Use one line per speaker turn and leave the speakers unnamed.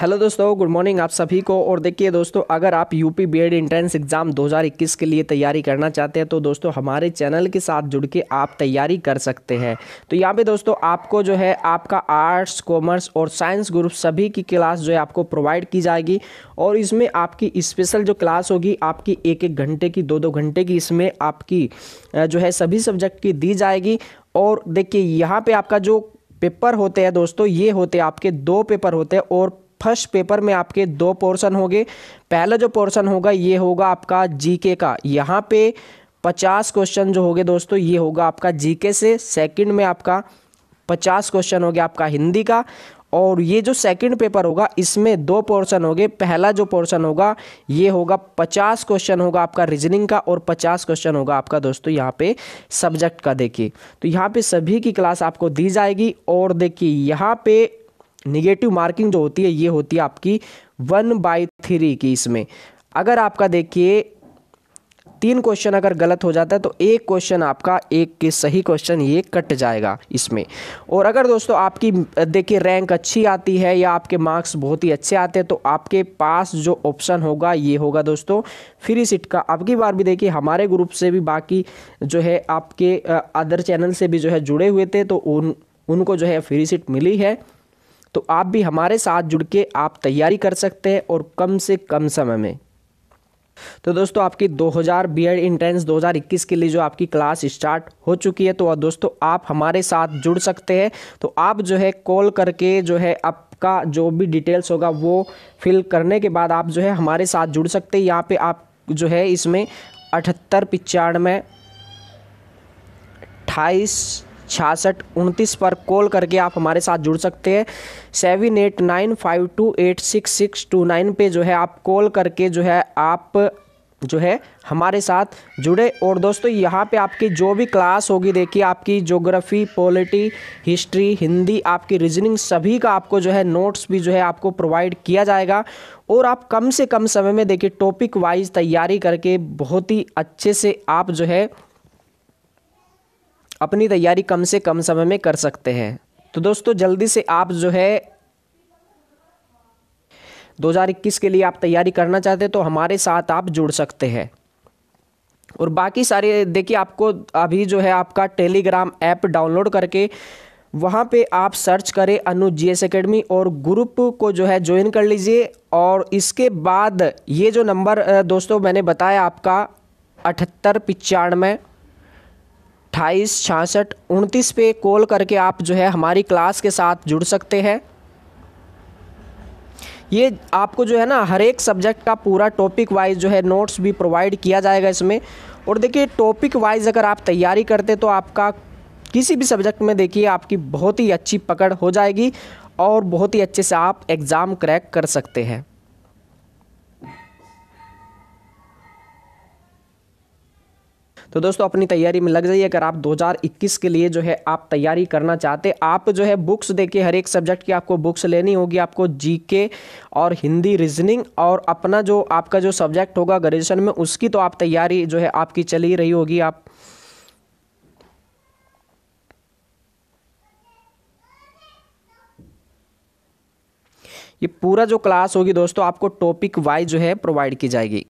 hello दोस्तों good morning आप सभी को और देखिए दोस्तों अगर आप यूपी बीएड एंट्रेंस एग्ज़ाम 2021 के लिए तैयारी करना चाहते हैं तो दोस्तों हमारे चैनल के साथ जुड़ के आप तैयारी कर सकते हैं तो यहाँ पे दोस्तों आपको जो है आपका आर्ट्स कॉमर्स और साइंस ग्रुप सभी की क्लास जो है आपको प्रोवाइड की जाएगी और इसमें आपकी स्पेशल जो क्लास होगी आपकी एक एक घंटे की दो दो घंटे की इसमें आपकी जो है सभी सब्जेक्ट की दी जाएगी और देखिए यहाँ पर आपका जो पेपर होते हैं दोस्तों ये होते हैं आपके दो पेपर होते हैं और फर्स्ट पेपर में आपके दो पोर्शन होंगे पहला जो पोर्शन होगा ये होगा आपका जीके का यहाँ पे पचास क्वेश्चन जो होंगे दोस्तों ये होगा आपका जीके से सेकंड में आपका पचास क्वेश्चन हो गया आपका हिंदी का और ये जो सेकंड पेपर होगा इसमें दो पोर्शन होंगे पहला जो पोर्शन होगा ये होगा पचास क्वेश्चन होगा आपका रीजनिंग का और पचास क्वेश्चन होगा आपका दोस्तों यहाँ पे सब्जेक्ट का देखिए तो यहाँ पे सभी की क्लास आपको दी जाएगी और देखिए यहाँ पे निगेटिव मार्किंग जो होती है ये होती है आपकी वन बाई थ्री की इसमें अगर आपका देखिए तीन क्वेश्चन अगर गलत हो जाता है तो एक क्वेश्चन आपका एक के सही क्वेश्चन ये कट जाएगा इसमें और अगर दोस्तों आपकी देखिए रैंक अच्छी आती है या आपके मार्क्स बहुत ही अच्छे आते हैं तो आपके पास जो ऑप्शन होगा ये होगा दोस्तों फ्री सीट का अब की बार भी देखिए हमारे ग्रुप से भी बाकी जो है आपके अदर चैनल से भी जो है जुड़े हुए थे तो उन उनको जो है फ्री सीट मिली है तो आप भी हमारे साथ जुड़ के आप तैयारी कर सकते हैं और कम से कम समय में तो दोस्तों आपकी 2000 एड इंट्रेंस दो के लिए जो आपकी क्लास स्टार्ट हो चुकी है तो दोस्तों आप हमारे साथ जुड़ सकते हैं तो आप जो है कॉल करके जो है आप का जो भी डिटेल्स होगा वो फिल करने के बाद आप जो है हमारे साथ जुड़ सकते हैं यहाँ पे आप जो है इसमें अठहत्तर पिचानवे अट्ठाईस छियासठ उनतीस पर कॉल करके आप हमारे साथ जुड़ सकते हैं seven eight nine five two eight six six two nine पर जो है आप कॉल करके जो है आप जो है हमारे साथ जुड़े और दोस्तों यहाँ पे आपकी जो भी क्लास होगी देखिए आपकी ज्योग्राफी पॉलिटी हिस्ट्री हिंदी आपकी रीजनिंग सभी का आपको जो है नोट्स भी जो है आपको प्रोवाइड किया जाएगा और आप कम से कम समय में देखिए टॉपिक वाइज तैयारी करके बहुत ही अच्छे से आप जो है अपनी तैयारी कम से कम समय में कर सकते हैं तो दोस्तों जल्दी से आप जो है 2021 के लिए आप तैयारी करना चाहते हैं तो हमारे साथ आप जुड़ सकते हैं और बाकी सारे देखिए आपको अभी जो है आपका टेलीग्राम ऐप डाउनलोड करके वहाँ पे आप सर्च करें अनु जी एस अकेडमी और ग्रुप को जो है ज्वाइन कर लीजिए और इसके बाद ये जो नंबर दोस्तों मैंने बताया आपका अठहत्तर पचानवे अट्ठाईस छियासठ उनतीस पे कॉल करके आप जो है हमारी क्लास के साथ जुड़ सकते हैं ये आपको जो है ना हर एक सब्जेक्ट का पूरा टॉपिक वाइज जो है नोट्स भी प्रोवाइड किया जाएगा इसमें और देखिए टॉपिक वाइज अगर आप तैयारी करते तो आपका किसी भी सब्जेक्ट में देखिए आपकी बहुत ही अच्छी पकड़ हो जाएगी और बहुत ही अच्छे से आप एग्ज़ाम क्रैक कर सकते हैं तो दोस्तों अपनी तैयारी में लग जाइए अगर आप 2021 के लिए जो है आप तैयारी करना चाहते आप जो है बुक्स देखिए हर एक सब्जेक्ट की आपको बुक्स लेनी होगी आपको जीके और हिंदी रीजनिंग और अपना जो आपका जो सब्जेक्ट होगा ग्रेजुएशन में उसकी तो आप तैयारी जो है आपकी चली रही होगी आप ये पूरा जो क्लास होगी दोस्तों आपको टॉपिक वाइज जो है प्रोवाइड की जाएगी